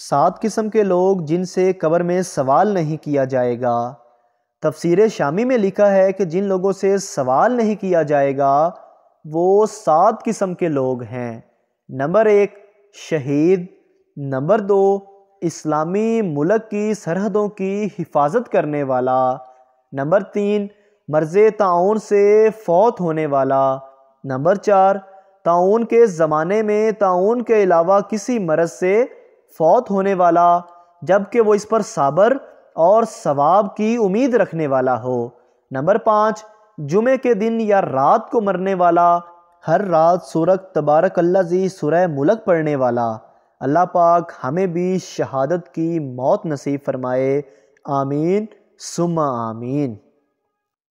सात किस्म के लोग जिनसे कबर में सवाल नहीं किया जाएगा तफसीर शामी में लिखा है कि जिन लोगों से सवाल नहीं किया जाएगा वो सात किस्म के लोग हैं नंबर एक शहीद नंबर दो इस्लामी मुल्क की सरहदों की हिफाजत करने वाला नंबर तीन मर्ज ताउन से फौत होने वाला नंबर चार ताउन के ज़माने में ताउन के अलावा किसी मरज़ से फौत होने वाला जबकि वो इस पर साबर और सवाब की उम्मीद रखने वाला हो नंबर पाँच जुमे के दिन या रात को मरने वाला हर रात सूरक तबारक जी सुरह मुलक पढ़ने वाला अल्लाह पाक हमें भी शहादत की मौत नसीब फरमाए आमीन सुमा आमीन